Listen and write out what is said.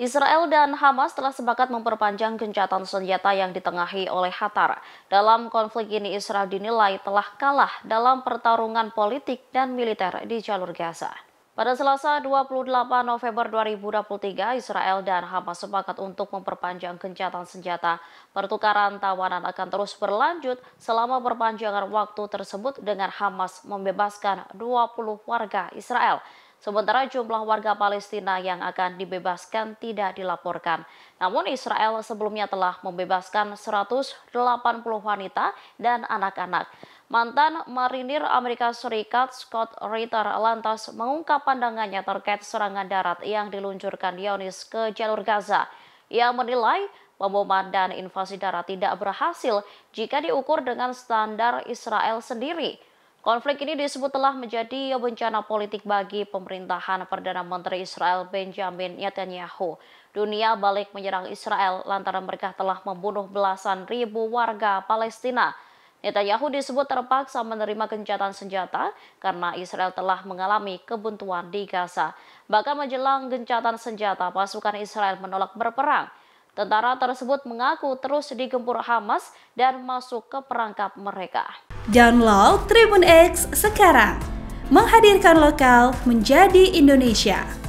Israel dan Hamas telah sepakat memperpanjang gencatan senjata yang ditengahi oleh Hatar. Dalam konflik ini Israel dinilai telah kalah dalam pertarungan politik dan militer di jalur Gaza. Pada Selasa 28 November 2023, Israel dan Hamas sepakat untuk memperpanjang gencatan senjata. Pertukaran tawanan akan terus berlanjut selama perpanjangan waktu tersebut dengan Hamas membebaskan 20 warga Israel. Sementara jumlah warga Palestina yang akan dibebaskan tidak dilaporkan. Namun Israel sebelumnya telah membebaskan 180 wanita dan anak-anak. Mantan marinir Amerika Serikat Scott Ritter lantas mengungkap pandangannya terkait serangan darat yang diluncurkan Yonis ke jalur Gaza. Ia menilai Pemboman dan invasi darat tidak berhasil jika diukur dengan standar Israel sendiri. Konflik ini disebut telah menjadi bencana politik bagi pemerintahan Perdana Menteri Israel Benjamin Netanyahu. Dunia balik menyerang Israel lantaran mereka telah membunuh belasan ribu warga Palestina. Netanyahu disebut terpaksa menerima gencatan senjata karena Israel telah mengalami kebuntuan di Gaza. Bahkan menjelang gencatan senjata, pasukan Israel menolak berperang. Tentara tersebut mengaku terus digempur Hamas dan masuk ke perangkap mereka. Download Tribun X sekarang, menghadirkan lokal menjadi Indonesia.